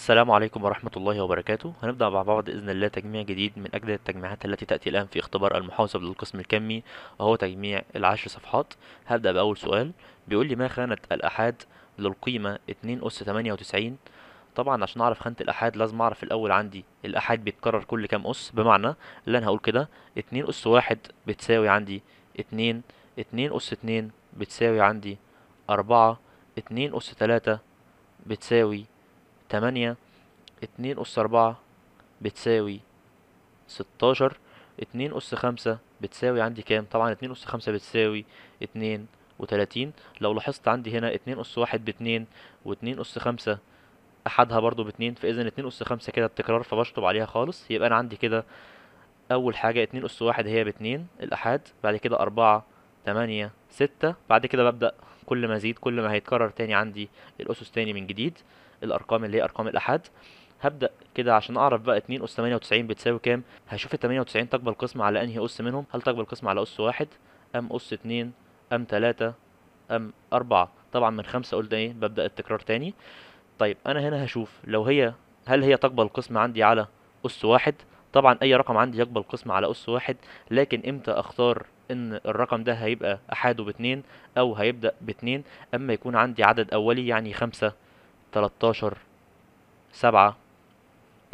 السلام عليكم ورحمة الله وبركاته هنبدأ مع بعض بإذن الله تجميع جديد من أجدد التجميعات التي تأتي الآن في اختبار المحاسب للقسم الكمي وهو تجميع العشر صفحات هبدأ بأول سؤال بيقول لي ما خانة الأحاد للقيمة 2 أس 98 طبعا عشان أعرف خانة الأحاد لازم أعرف الأول عندي الأحاد بيتكرر كل كام أس بمعنى اللي أنا هقول كده 2 أس 1 بتساوي عندي 2 2 أس 2 بتساوي عندي 4 2 أس 3 بتساوي تمانية اتنين أس أربعة بتساوي ستاشر اتنين أس خمسة بتساوي عندي كام طبعا اتنين أس خمسة بتساوي اتنين وتلاتين لو لاحظت عندي هنا اتنين أس واحد باتنين واتنين أس خمسة أحدها برضو باتنين فإذا اتنين أس خمسة كده التكرار فبشطب عليها خالص يبقى أنا عندي كده أول حاجة اتنين أس واحد هي باتنين الأحاد بعد كده أربعة تمانية ستة بعد كده ببدأ كل ما زيد كل ما هيتكرر تاني عندي الأسس تاني من جديد الارقام اللي هي ارقام الاحاد هبدا كده عشان اعرف بقى 2 اس 98 بتساوي كام هشوف ال 98 تقبل قسم على انهي اس منهم هل تقبل قسم على اس 1 ام اس 2 ام 3 ام 4 طبعا من 5 قلنا ايه ببدا التكرار تاني طيب انا هنا هشوف لو هي هل هي تقبل قسم عندي على اس 1 طبعا اي رقم عندي يقبل قسم على اس 1 لكن امتى اختار ان الرقم ده هيبقى احاده باتنين او هيبدأ باتنين اما يكون عندي عدد اولي يعني خمسة 13 7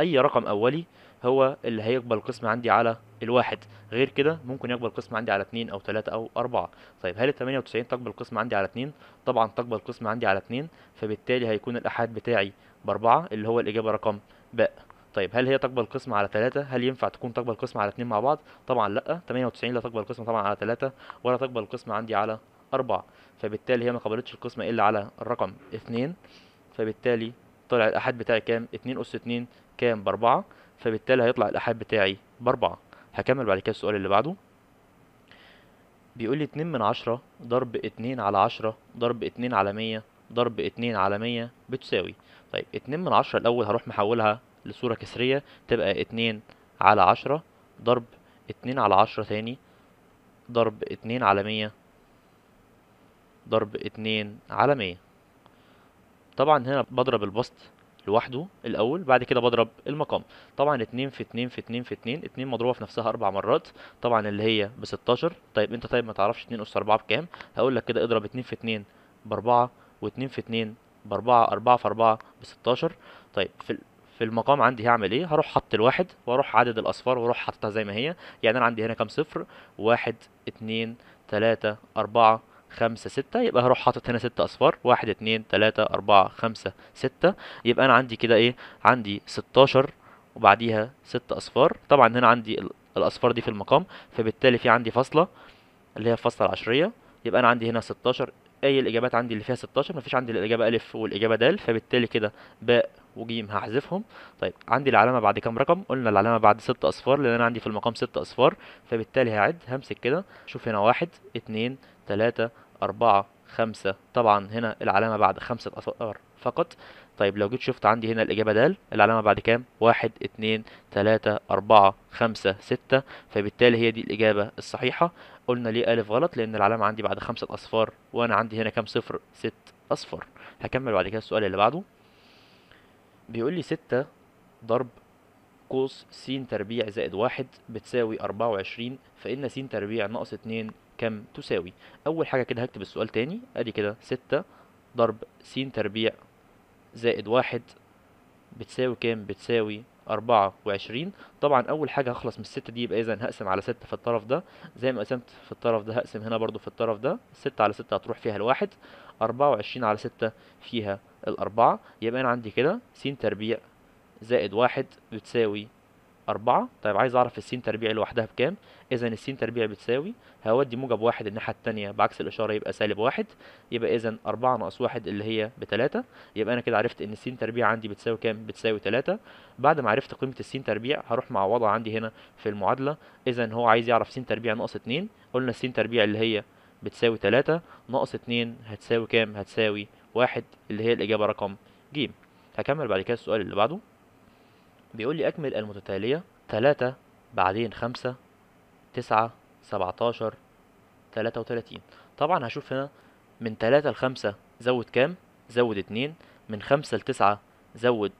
أي رقم أولي هو اللي هيقبل قسم عندي على الواحد غير كده ممكن يقبل قسم عندي على اتنين أو تلاتة أو أربعة طيب هل التمانية وتسعين تقبل قسم عندي على اتنين طبعا تقبل قسم عندي على اتنين فبالتالي هيكون الأحاد بتاعي بأربعة اللي هو الإجابة رقم ب طيب هل هي تقبل قسم على 3 هل ينفع تكون تقبل قسم على اتنين مع بعض طبعا لا 98 لا تقبل قسم طبعا على 3 ولا تقبل القسم عندي على أربعة فبالتالي هي ما قبلتش القسمة إلا على الرقم اتنين فبالتالي طلع الأحد بتاعي كام؟ اتنين أس اتنين كام بأربعة فبالتالي هيطلع الأحد بتاعي بأربعة هكمل بعد كده السؤال اللي بعده بيقول لي اتنين من عشرة ضرب اتنين على عشرة ضرب اتنين على مية ضرب اتنين على مية بتساوي طيب اتنين من عشرة الأول هروح محولها لصورة كسرية تبقى اتنين على عشرة ضرب اتنين على عشرة تاني ضرب اتنين على مية ضرب اتنين على مية طبعا هنا بضرب البسط لوحده الاول بعد كده بضرب المقام طبعا 2 في 2 في 2 في 2 2 مضروبه في نفسها اربع مرات طبعا اللي هي ب 16 طيب انت طيب ما تعرفش 2 اس 4 بكام هقول لك كده اضرب 2 في 2 ب 4 و2 في 2 ب 4 4 في 4 ب 16 طيب في في المقام عندي هعمل ايه هروح حط الواحد واروح عدد الاصفار واروح حاططها زي ما هي يعني انا عندي هنا كام صفر واحد اتنين تلاتة اربعة خمسة ستة يبقى هروح حاطط هنا ستة أصفار واحد اتنين تلاتة أربعة خمسة ستة يبقى أنا عندي كده إيه عندي ستاشر وبعديها ست أصفار طبعا هنا عندي الأصفار دي في المقام فبالتالي في عندي فاصلة اللي هي الفاصلة العشرية يبقى أنا عندي هنا ستاشر أي الإجابات عندي اللي فيها ستاشر مفيش عندي الإجابة ألف والإجابة د فبالتالي كده باء وجيم هحذفهم طيب عندي العلامة بعد كام رقم قلنا العلامة بعد ست أصفار لأن أنا عندي في المقام ست أصفار فبالتالي هعد همسك كده شوف هنا واحد اتنين تلاتة أربعة خمسة طبعا هنا العلامة بعد خمسة أصفار فقط طيب لو جيت شفت عندي هنا الإجابة دال العلامة بعد كام؟ واحد اتنين تلاتة أربعة خمسة ستة فبالتالي هي دي الإجابة الصحيحة قلنا ليه ألف غلط لأن العلامة عندي بعد خمسة أصفار وأنا عندي هنا كام صفر؟ ست أصفار هكمل بعد كده السؤال اللي بعده بيقول لي ستة ضرب قوس س تربيع زائد واحد بتساوي أربعة وعشرين فإن س تربيع ناقص اتنين كم تساوي أول حاجة كده هكتب السؤال تاني أدي كده ستة ضرب س تربيع زائد واحد بتساوي كام بتساوي أربعة وعشرين طبعا أول حاجة هخلص من الستة دي يبقى إذا هقسم على ستة في الطرف ده زي ما قسمت في الطرف ده هقسم هنا برضو في الطرف ده ستة على ستة هتروح فيها الواحد أربعة وعشرين على ستة فيها الأربعة يبقى أنا عندي كده س تربيع زائد واحد بتساوي أربعة طيب عايز أعرف السين تربيع لوحدها بكام إذا السين تربيع بتساوي هودي موجب واحد الناحية التانية بعكس الإشارة يبقى سالب واحد يبقى إذا أربعة ناقص واحد اللي هي بتلاتة يبقى أنا كده عرفت إن السين تربيع عندي بتساوي كام بتساوي تلاتة بعد ما عرفت قيمة السين تربيع هروح معوضها عندي هنا في المعادلة إذا هو عايز يعرف سين تربيع ناقص اتنين قلنا السين تربيع اللي هي بتساوي تلاتة ناقص اتنين هتساوي كام هتساوي واحد اللي هي الإجابة رقم ج هكمل بعد كده السؤال اللي بعده بيقول لي أكمل المتتالية تلاتة بعدين خمسة تسعة سبعتاشر تلاتة وتلاتين طبعا هشوف هنا من تلاتة لخمسة زود كام زود اتنين من خمسة لتسعة زود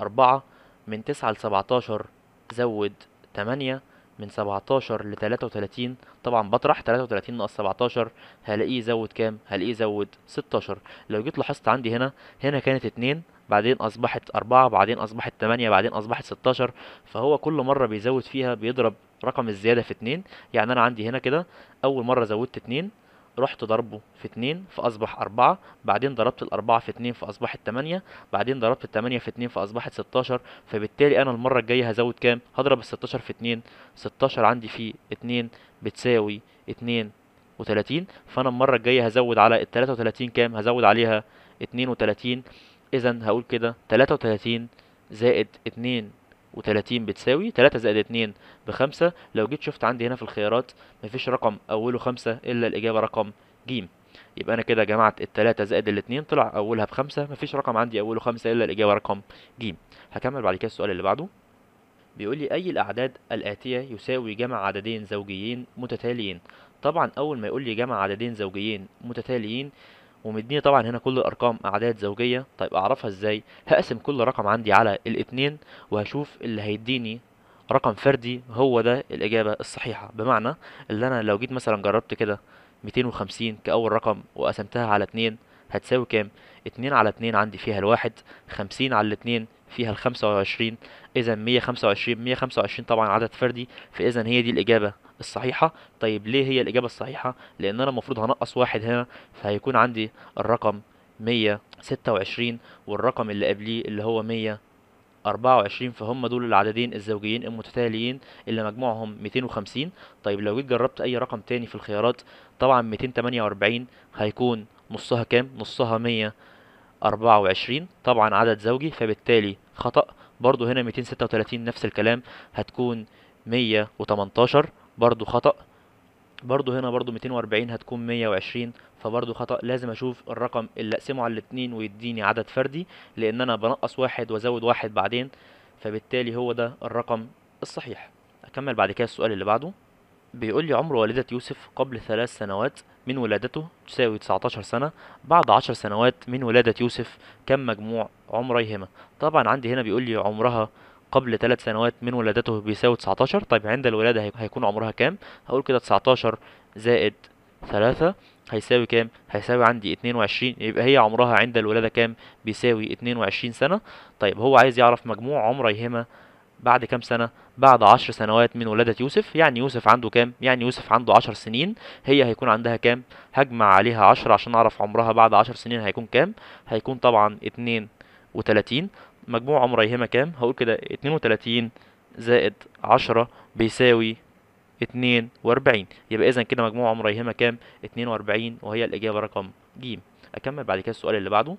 أربعة من تسعة لسبعتاشر زود تمانية من سبعتاشر لتلاتة وتلاتين طبعا بطرح تلاتة وتلاتين ناقص سبعتاشر هلاقيه زود كام هلاقيه زود ستاشر لو جيت لاحظت عندي هنا هنا كانت اتنين بعدين اصبحت أربعة بعدين اصبحت تمانية بعدين اصبحت ستاشر فهو كل مرة بيزود فيها بيضرب رقم الزيادة في اتنين يعني انا عندي هنا كده اول مرة زودت اتنين رحت ضربه في اتنين فأصبح أربعة بعدين ضربت الأربعة في اتنين فأصبحت تمانية بعدين ضربت التمانية في اتنين فأصبحت ستاشر فبالتالي أنا المرة الجاية هزود كام؟ هضرب الستاشر في اتنين ستاشر عندي في اتنين بتساوي اتنين وتلاتين فأنا المرة الجاية هزود على التلاتة وتلاتين كام؟ هزود عليها اتنين وتلاتين اذا هقول كده 33 زائد 2 وتلاتين بتساوي تلاتة زائد اتنين بخمسة لو جيت شفت عندي هنا في الخيارات مفيش رقم أوله خمسة إلا الإجابة رقم ج يبقى أنا كده جمعت التلاتة زائد الاتنين طلع أولها بخمسة مفيش رقم عندي أوله خمسة إلا الإجابة رقم ج هكمل بعد كده السؤال اللي بعده بيقول لي أي الأعداد الآتية يساوي جمع عددين زوجيين متتاليين طبعا أول ما يقول لي جمع عددين زوجيين متتاليين ومديني طبعا هنا كل الارقام اعداد زوجيه طيب اعرفها ازاي هقسم كل رقم عندي على الاتنين وهشوف اللي هيديني رقم فردي هو ده الاجابه الصحيحه بمعنى اللي انا لو جيت مثلا جربت كده 250 كأول رقم وقسمتها على اتنين هتساوي كام؟ اتنين على اتنين عندي فيها الواحد خمسين على اتنين فيها الخمسة وعشرين إذا مية خمسة وعشرين مية خمسة وعشرين طبعا عدد فردي فإذا هي دي الإجابة الصحيحة طيب ليه هي الإجابة الصحيحة لأن أنا المفروض هنقص واحد هنا فهيكون عندي الرقم 126 والرقم اللي قبليه اللي هو 124 فهم دول العددين الزوجيين المتتاليين اللي مجموعهم 250 طيب لو جيت جربت أي رقم تاني في الخيارات طبعا 248 هيكون نصها كام نصها 124 طبعا عدد زوجي فبالتالي خطأ برضو هنا 236 نفس الكلام هتكون 118 برضو خطأ برضو هنا برضو 240 هتكون 120 فبرضو خطأ لازم اشوف الرقم اللي اقسمه على الاتنين ويديني عدد فردي لان انا بنقص واحد وازود واحد بعدين فبالتالي هو ده الرقم الصحيح اكمل بعد كده السؤال اللي بعده بيقول لي عمر والدة يوسف قبل ثلاث سنوات من ولادته تساوي 19 سنة بعد 10 سنوات من ولادة يوسف كم مجموع عمريهما طبعا عندي هنا بيقول لي عمرها قبل 3 سنوات من ولادته بيساوي 19 طيب عند الولادة هيكون عمرها كام هقول كده 19 زائد 3 هيساوي كام هيساوي عندي 22 يبقى هي عمرها عند الولادة كام بيساوي 22 سنة طيب هو عايز يعرف مجموع عمر هيما بعد كام سنة؟ بعد 10 سنوات من ولادة يوسف يعني يوسف عنده كام؟ يعني يوسف عنده 10 سنين هي هيكون عندها كام؟ هجمع عليها 10 عشان أعرف عمرها بعد 10 سنين هيكون كام؟ هيكون طبعا 2 و30 مجموع عمر كام هقول كده 32 زائد 10 بيساوي 42 يبقى اذا كده مجموع عمر كام 42 وهي الاجابة رقم ج اكمل بعد كده السؤال اللي بعده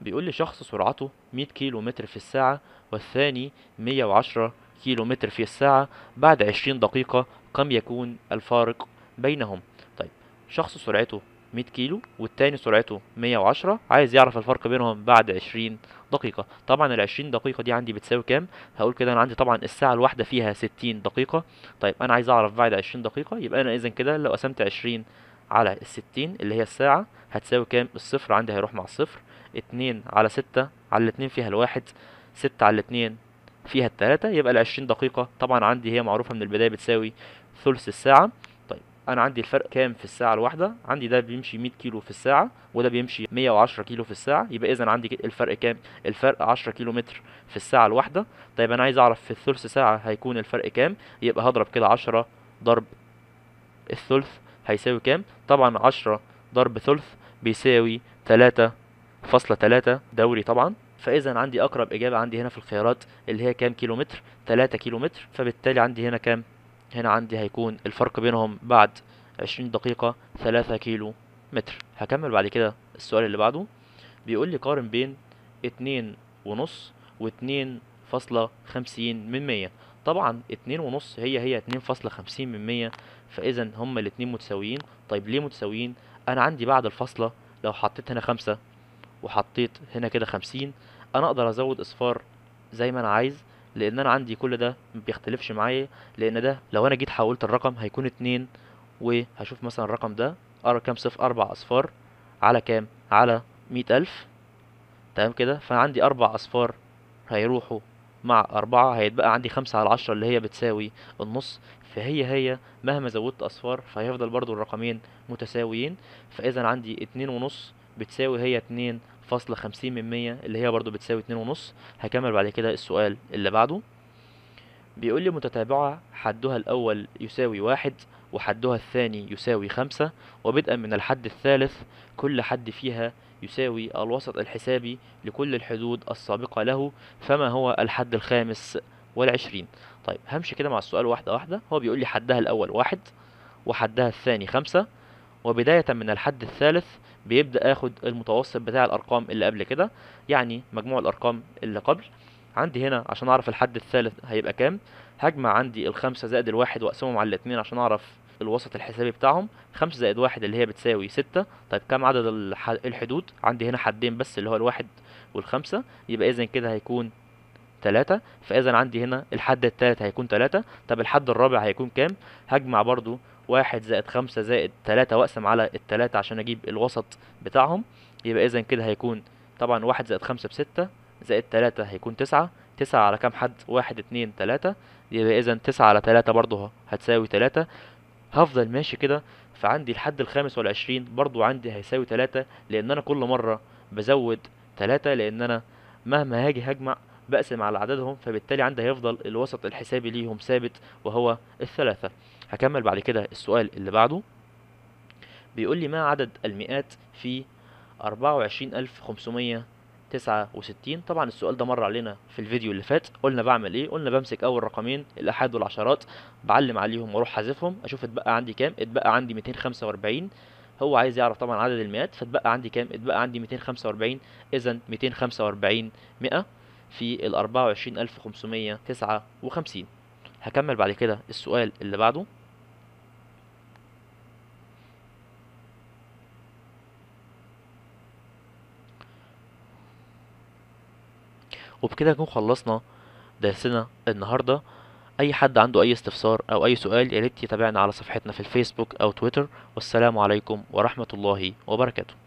بيقول لي شخص سرعته 100 كيلو متر في الساعة والثاني 110 كيلو متر في الساعة بعد 20 دقيقة كم يكون الفارق بينهم طيب شخص سرعته 100 كيلو والتاني سرعته 110 عايز يعرف الفرق بينهم بعد 20 دقيقة طبعا ال 20 دقيقة دي عندي بتساوي كام هقول كده انا عندي طبعا الساعة الواحدة فيها 60 دقيقة طيب انا عايز اعرف بعد 20 دقيقة يبقى انا اذا كده لو قسمت 20 على ال 60 اللي هي الساعة هتساوي كام الصفر عندي هيروح مع الصفر 2 على 6 على ال 2 فيها الواحد 6 على 2 فيها الثلاثة يبقى ال 20 دقيقة طبعا عندي هي معروفة من البداية بتساوي ثلث الساعة انا عندي الفرق كام في الساعه الواحده عندي ده بيمشي 100 كيلو في الساعه وده بيمشي 110 كيلو في الساعه يبقى اذا عندي الفرق كام الفرق 10 كيلو متر في الساعه الواحده طيب انا عايز اعرف في الثلث ساعه هيكون الفرق كام يبقى هضرب كده 10 ضرب الثلث هيساوي كام طبعا 10 ضرب ثلث بيساوي 3 فاصلة دوري طبعا فاذا عندي اقرب اجابه عندي هنا في الخيارات اللي هي كام كيلومتر 3 كيلومتر فبالتالي عندي هنا كام هنا عندي هيكون الفرق بينهم بعد عشرين دقيقة ثلاثة كيلو متر هكمل بعد كده السؤال اللي بعده بيقول لي قارن بين اتنين ونص واتنين فاصلة خمسين من مية طبعا اتنين ونص هي هي اتنين فاصلة خمسين من مية فاذا هما الاتنين متساويين طيب ليه متساويين انا عندي بعد الفاصلة لو حطيت هنا خمسة وحطيت هنا كده خمسين انا اقدر ازود اصفار زي ما انا عايز لان انا عندي كل ده بيختلفش معايا لان ده لو انا جيت حولت الرقم هيكون اتنين وهشوف مثلا الرقم ده كام صفر اربع اصفار على كام على مئة الف تمام كده فانا عندي اربع اصفار هيروحوا مع أربعة هيتبقى عندي خمسة على عشرة اللي هي بتساوي النص فهي هي مهما زودت أصفار فهيفضل برضو الرقمين متساويين فإذا عندي اتنين ونص بتساوي هي اتنين فاصلة خمسين من مية اللي هي برضو بتساوي اتنين ونص هكمل بعد كده السؤال اللي بعده بيقول لي متتابعة حدها الأول يساوي واحد وحدها الثاني يساوي خمسة وبدءا من الحد الثالث كل حد فيها يساوي الوسط الحسابي لكل الحدود السابقة له فما هو الحد الخامس والعشرين طيب همشي كده مع السؤال واحدة واحدة هو بيقول لي حدها الأول واحد وحدها الثاني خمسة وبداية من الحد الثالث بيبدا اخد المتوسط بتاع الارقام اللي قبل كده يعني مجموع الارقام اللي قبل عندي هنا عشان اعرف الحد الثالث هيبقى كام هجمع عندي الخمسة زائد الواحد واقسمهم على الاثنين عشان اعرف الوسط الحسابي بتاعهم خمسة زائد واحد اللي هي بتساوي ستة طيب كم عدد الحدود عندي هنا حدين بس اللي هو الواحد والخمسة يبقى اذا كده هيكون تلاتة فاذا عندي هنا الحد الثالث هيكون تلاتة طب الحد الرابع هيكون كام هجمع برضو واحد زائد خمسة زائد تلاتة واقسم على التلاتة عشان اجيب الوسط بتاعهم يبقى اذا كده هيكون طبعا واحد زائد خمسة بستة زائد تلاتة هيكون تسعة تسعة على كام حد واحد اتنين تلاتة يبقى اذا تسعة على تلاتة برضه هتساوي تلاتة هفضل ماشي كده فعندي الحد الخامس والعشرين برضو عندي هيساوي تلاتة لان انا كل مرة بزود تلاتة لان انا مهما هاجي هجمع بقسم على عددهم فبالتالي عندي هيفضل الوسط الحسابي ليهم ثابت وهو الثلاثة هكمل بعد كده السؤال اللي بعده بيقول لي ما عدد المئات في 24569 طبعا السؤال ده مر علينا في الفيديو اللي فات قلنا بعمل ايه قلنا بمسك اول رقمين الاحاد والعشرات بعلم عليهم واروح حذفهم اشوف اتبقى عندي كام اتبقى عندي 245 هو عايز يعرف طبعا عدد المئات فاتبقى عندي كام اتبقى عندي 245 اذا 245 مئة في ال 24559 هكمل بعد كده السؤال اللي بعده وبكده نكون خلصنا درسنا النهارده اي حد عنده اي استفسار او اي سؤال يا ريت يتابعنا على صفحتنا في الفيسبوك او تويتر والسلام عليكم ورحمه الله وبركاته